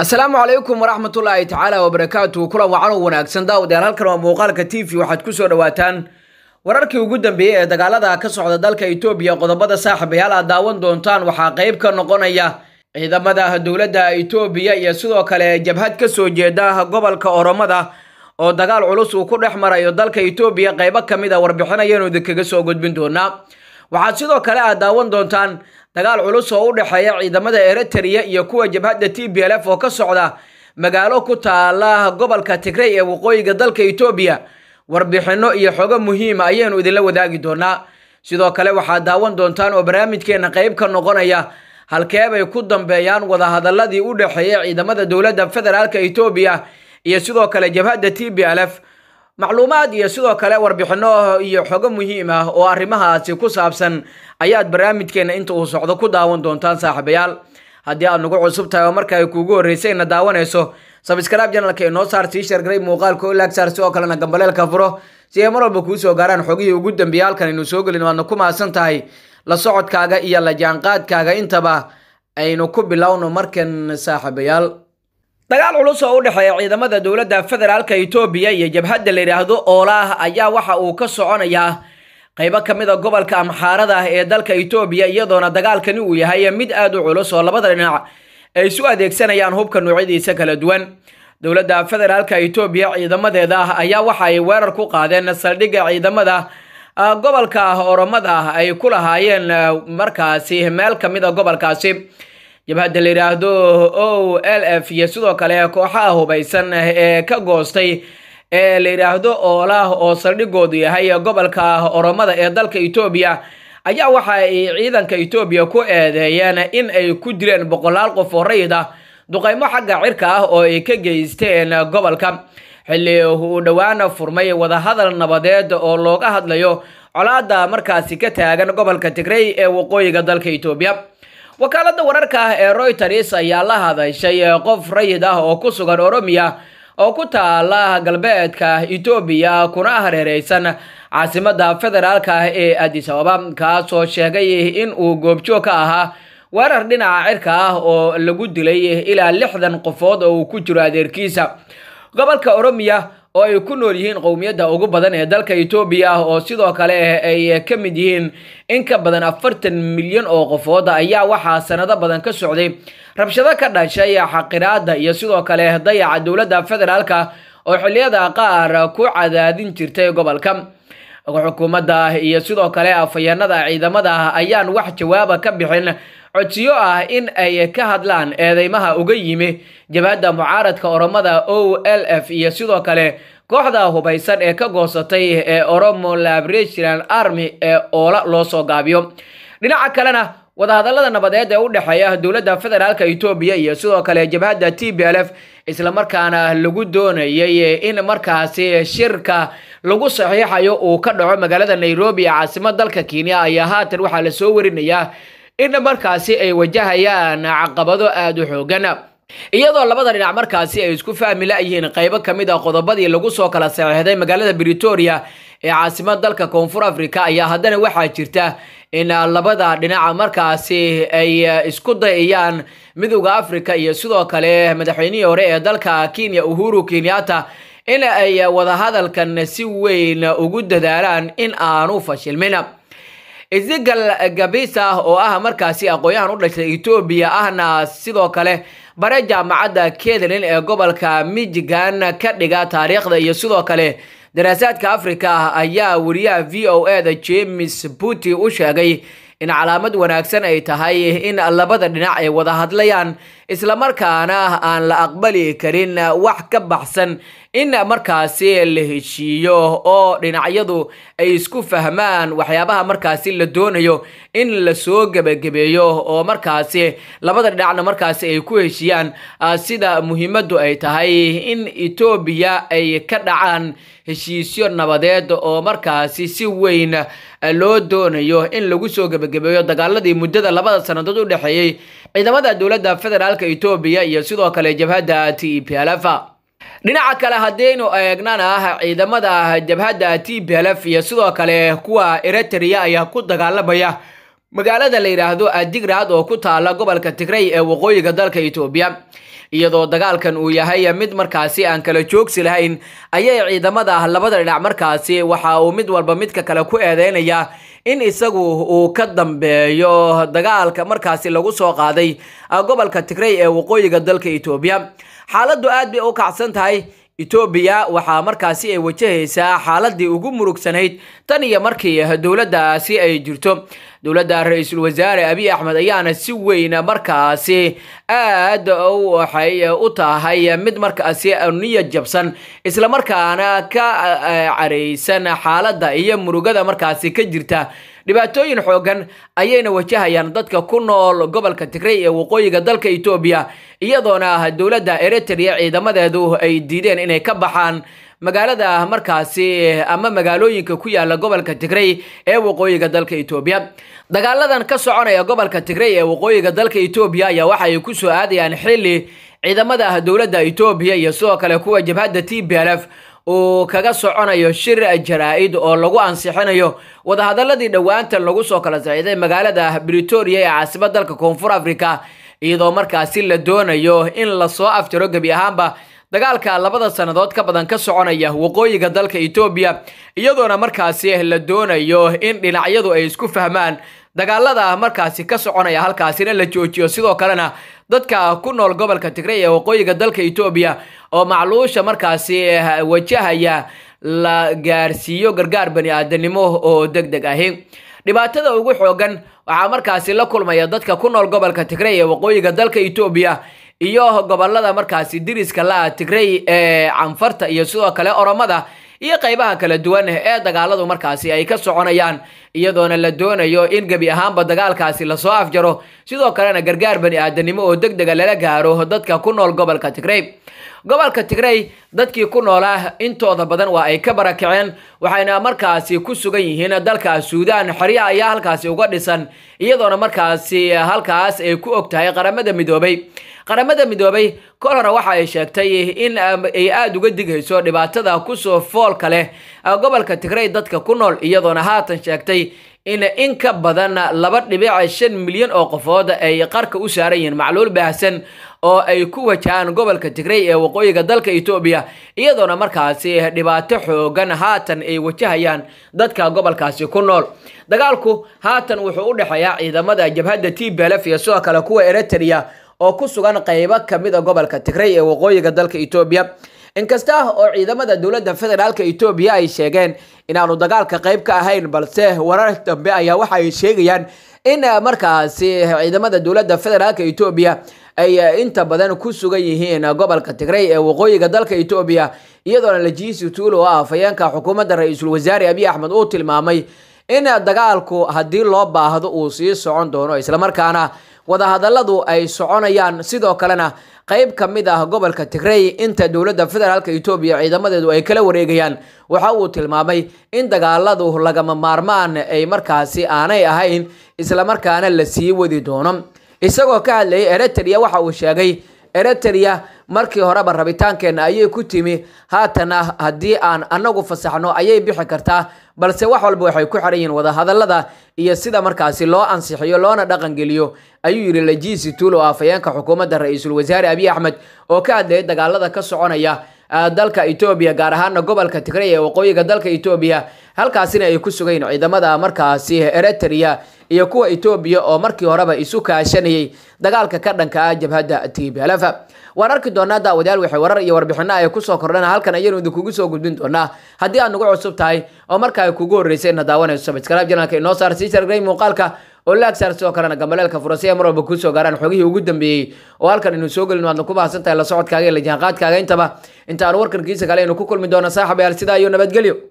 asalaamu calaykum waraxmatullaahi tacaala wabarakaatu kulan wacan wacanoo wanaagsan daawadayaal halkan waa muuqaalka t v waxaad ku soo dhowaataan wararkii ugu dambeeyey ee dagaalada ka socda dalka itoobiya qodobada saaxiibayaal aad daawan doontaan waxaa qayb ka noqonaya ciidamada dowladda itoobiya iyo sidoo kale jabhad ka soo jeeda gobolka oromada oo dagaal culus uu ku dhex marayo dalka itoobiya qaybo ka mid a ah warbixin ayaanu idinkaga soo gudbin doonaa waxaad sidoo kale aad daawan doontaan dagaal culus oo u dhexeeya ciidamada eritreya iyo kuwa jabhadda t b l f oo ka socda magaalo ku taala gobolka tigrey ee waqooyiga dalka etoobiya warbixinno iyo xogo muhiima ah ayaynu idinla wadaagi doonaa sidoo kale waxaad daawan doontaan oo barnaamijkeena qayb ka noqonaya halkee bay ku dambeeyaan wadahadalladii u dhexeeyay ciidamada dowladda federaalka etoobiya iyo sidoo kale jabhadda t b l f macluumaad iyo sidoo kale warbixinno iyo xogo muhiim ah oo arrimahaasi ku saabsan ayaad barnaamijkeenna inta uu socdo ku daawan doontaan saaxiibayaal haddii aad nagu cusub tahay oo marka ay kuugu horreysay daawanayso sabskraib janalka inoo saar sii sheergaray muuqaalka oo laag saar sidoo kalena gambaleelka furo si ay mar walba kuu soo gaaraan xogihii ugu dambeeyay halkan aynu soo gelin waadna ku mahadsan tahay la socodkaaga iyo la jaanqaadkaaga intaba aynu ku bilowno markan saaxiibayaal dagaal culus oo u dhexeeya ciidamada dowladda federaalka etoobiya iyo jabhadda la yidhaahdo oolaah ayaa waxa uu ka soconayaa qaybo ka mid a ah gobolka amxaarada ah ee dalka etoobiya iyadoona dagaalkani uu yahay mid aad u culus oo labada dhinac ay isu adeegsanayaan hubka noocyadiisa kala duwan dowladda federaalka etoobiya ciidamadeeda ayaa waxa ay weerar ku qaadeen saldhigga ciidamada ah, gobolka oromada ay ku lahaayeen markaasi meel ka mid a gobolkaasi jabhadda la yidhaahdo o oh, l f iyo sidoo kale kooxaha hubaysan ee ka goostay ee la yidhaahdo oolaah oo saldhigoodu yahay gobolka oromada ee dalka etoobiya ayaa waxa ay ciidanka etoobiya ku eedeeyeen in ay ku direen boqolaal qof oo rayid ah duqaymo xagga cirka ah oo ay ka geysteen gobolka xilli uu dhowaana furmay wadahadal nabadeed oo looga hadlayo colaada markaasi ka taagan gobolka tigrey ee waqooyiga dalka etoobiya wakaalada wararka ah ee royters ayaa la hadashay eh, qof rayid ah oo ku sugan oromiya oo ku taala galbeedka etoobiya kuna hareereysan caasimadda federaalka ah ee adis ababa kaasoo sheegay in uu goobjoog ka ahaa weerar dhinaca cirka ah oo lagu dilay ilaa lixdan qofood oo uu ku jiro adeerkiisa gobolka oromiya oo ay ku nool yihiin qowmiyadda ugu badan ee dalka etoobiya ah oo sidoo kale ay ka mid yihiin in ka badan afartan milyan oo qofood ayaa waxaa sannado badan ka socday rabshado ka dhashay xaqiraada iyo sidoo kale dayaca dowladda federaalka oo xilliyada qaar ku cadaadin jirtay gobolka xukuumadda ah iyo sidoo kale afhayeenada ah, ciidamada ah ayaan wax jawaaba ka bixin codsiyo ah in ay ka hadlaan eedeymaha uga yimi jabhadda mucaaradka oromada o l f iyo sidoo kale kooxda hubaysan ee ka goosatay ee oromo liberation army ee oola loo soo gaabiyo dhinaca kalena wadahadallada nabadeed ee u dhexeeya dowladda federaalka etoobiya iyo sidoo kale jabhadda t b l f islamarkaana lagu doonayay in markaasi shirka lagu saxiixayo uu ka dhaco magaalada nairobi ee caasimo dalka kenya ayaa haatan waxaa la soo warinayaa in markaasi ay wajahayaan caqabado aad u xoogan iyadoo labada dhinac markaasi ay isku fahmi la-yihiin qaybo ka mid a ah qodobadii lagu soo kala saxiixday magaalada britoria ee caasimad dalka koonfur africa ayaa haddana waxaa jirta in labada dhinaca markaasi ay eh, isku dayayaan midowda africa iyo sidoo kale madaxweynihii hore ee dalka kenya uhuru kenyatta in ay wadahadalkan si weyn ugu dadaalaan in aanu fashilmin isigal gabisa ah oo ah markaasi aqoonyahan u dhashay etoobiya ahna sidoo kale bare jaamacadda kethlin ee gobolka mijigan ka dhiga taariikhda iyo sidoo kale daraasaadka afrika ah ayaa wariyaha v o a da james buty u sheegay in calaamad wanaagsan ay tahay in labada dhinac ay wada hadlayaan islamarkaana aan la aqbali karin wax ka baxsan in markaasi la heshiiyo oo dhinacyadu ay isku fahmaan waxyaabaha markaasi la doonayo in lasoo gebagabeeyo oo markaasi labada dhinacna markaasi ay ku heshiiyaan ah, sida muhiimadu ay tahay in etoobiya ay ka dhacaan heshiisyo nabadeed oo markaasi si weyn ah, loo doonayo in lagu soo gebagabeeyo dagaaladii muddada labada sannadood u dhexeeyey ciidamada dowladda federaalka etoobiya iyo sidoo kale jabhadda t e p l f dhinaca kale haddaynu eegnana ah ciidamada jabhadda tblf iyo sidoo kale kuwa eritrea ayaa ku dagaalamaya magaalada la yidhaahdo digraad oo ku taala gobolka tigray ee waqooyiga dalka etoobiya iyadoo dagaalkan uu yahay mid markaasi aan kala joogsi lahayn ayay ciidamada labada dhinac markaasi waxa uu mid walba midka kale ku eedeynaya in isagu uu ka dambeeyo dagaalka markaasi lagu soo qaaday ah, gobolka tigray ee waqooyiga dalka etoobiya xaaladdu aad bay u kacsan tahay etoobiya waxaa markaasi ay wajahaysaa xaaladdii ugu murugsanayd tan iyo markii dowladdaasi ay jirto dowladda ra-iisul wasaare abiy axmed ayaana si weyna markaasi aad waxay u tahay mid markaasi niya jabsan islamarkaana ka e, caraysan xaaladda iyo murugada markaasi ka jirta dhibaatooyin xooggan ayayna wajahayaan dadka ku nool gobolka tigray ee waqooyiga dalka etoobiya iyadoona dowladda eritrea ciidamadeedu ay diideen inay ka baxaan magaalada markaasi eh, ama magaalooyinka ku yaala gobolka tigrey ee waqooyiga dalka etoobiya dagaaladan ka soconaya gobolka tigrey ee waqooyiga dalka etoobiya ayaa waxa ay ku soo aadayaan xilli ciidamada ah dowladda etoobiya iyo sidoo kale kuwa jabhadda t b l f uu kaga soconayo shir jaraa-id oo lagu ansixinayo wadahadaladii dhowaantan lagu soo kala saxiixday magaalada ah britoria ee caasimad dalka koonfur africa iyadoo markaasi la doonayo in lasoo aftiro gebi ahaanba dagaalka labada sannadood ka badan ka soconaya waqooyiga dalka etoobiya iyadoona markaasi eh la doonayo in dhinacyadu ay isku fahmaan dagaalada markaasi ka soconaya halkaasina la joojiyo sidoo kalena dadka ku nool gobolka tigray ee waqooyiga dalka etoobiya oo macluusha markaasi eh wajahaya la gaarsiiyo gargaar bani aadanimo oo deg deg ahi dhibaatada ugu xoogan waxaa markaasi la kulmaya dadka ku nool gobolka tigray ee waqooyiga dalka etoobiya iyo gobolada markaasi diriska la-a tigrey ee canfarta iyo sidoo kale oromada iyo qaybaha kala duwan eh ee dagaaladu markaasi ay ka soconayaan iyadoona la doonayo in gebi ahaanba dagaalkaasi lasoo afjaro sidoo kalena gargaar bani aadanimo oo deg dega lala gaaro dadka ku nool gobolka tigrey gobolka tigrey dadkii ku noolaa ah, intooda badan waa ay ka barakaceen waxayna markaasi ku sugan yihiin dalka suudaan xerya ayaa halkaasi uga dhisan iyadoona markaasi halkaas ay ku og tahay qaramada midoobay qaramada midoobay kol waxa ay sheegtay in um, ay aada uga digayso dhibaatada kusoo foolka leh gobolka tigrey dadka ku nool iyadoona haatan sheegtay in in ka badan laba dhibic shan milyan oo qofood ay qarka u saaran yihiin macluul baahsan oo ay ku wajahaan gobolka tigray ee waqooyiga dalka etoobiya iyadoona markaasi dhibaato xoogan haatan ay wajahayaan dadka gobolkaasi ku nool dagaalku haatan wuxuu u dhexeeyaa ciidamada jabhadda t b iyo sidoo kale kuwa eritrea oo ku sugan qeybo ka mid a ah gobolka tigray ee waqooyiga dalka etoobiya inkasta oo ciidamada dowladda federaalk etoobiya ay sheegeen inaanu dagaalka qayb ka ahayn balse warar dambe ayaa waxa ay sheegayaan in eh, markaasi ciidamada dowladda federaalk etoobiya ay eh, inta badan ku sugan yihiin gobolka tigray ee waqooyiga dalka etoobiya iyadoona lajiisi tuul oo ah afhayeenka xukuumadda ra-iisul wasaare abiy axmed uu tilmaamay in eh, dagaalku haddii loo baahdo uu sii socon doono islamarkaana wadahadalladu ay soconayaan sidoo kalena qayb ka mid ah gobolka tigrey inta dowladda federaalka etoobiya ciidamadeedu ay kala wareegayaan waxa uu tilmaamay in dagaaladu lagama maarmaan ay markaasi aanay ahayn islamarkaana la sii wadi doono isagoo ka hadlayay eritrea waxa uu sheegay eritrea markii horeba rabitaankeenna ayay ku timi haatana haddii aan annagu fasaxno ayay bixi kartaa balse wax walba waxay ku xidhan yihiin wadahadallada iyo sida markaasi loo ansixiyo loona dhaqangeliyo ayuu yidhi lajiisi tuulow afayeenka xukuumadda ra-iisul wasaare abiy axmed oo ka hadlayay dagaalada ka soconaya ah, dalka etoobiya gaar ahaana gobolka tigray ee waqooyiga dalka etoobiya halkaasina ay ku sugayn ciidamada markaasi eritrea iyo kuwa etoobiya oo markii horeba isu kaashanayey dagaalka ka dhanka ah jabhadda tblf waan arki doonaa daawadayaal waxay warar iyo warbixino ay kusoo kordhan halkan ayaynu kugu soo gudbin doonaa haddii aad nagu cusub tahay oo markaa ay kugu horreysay inaad daawanayso subscribe janalka inoo saar sii muuqaalka oo laag saar sidoo kalena gambaleelka furase ee mar walba kusoo gaaraan xogihii ugu dambeeyey oo halkan inu soo gelin waadna ku bahadsan tahay la socodkaaga iyo la jahanqaadkaaga intaba inta aan warkankiisa kale aynu ku kulmi doono saaxibayaal sidaa iyo nabadgelyo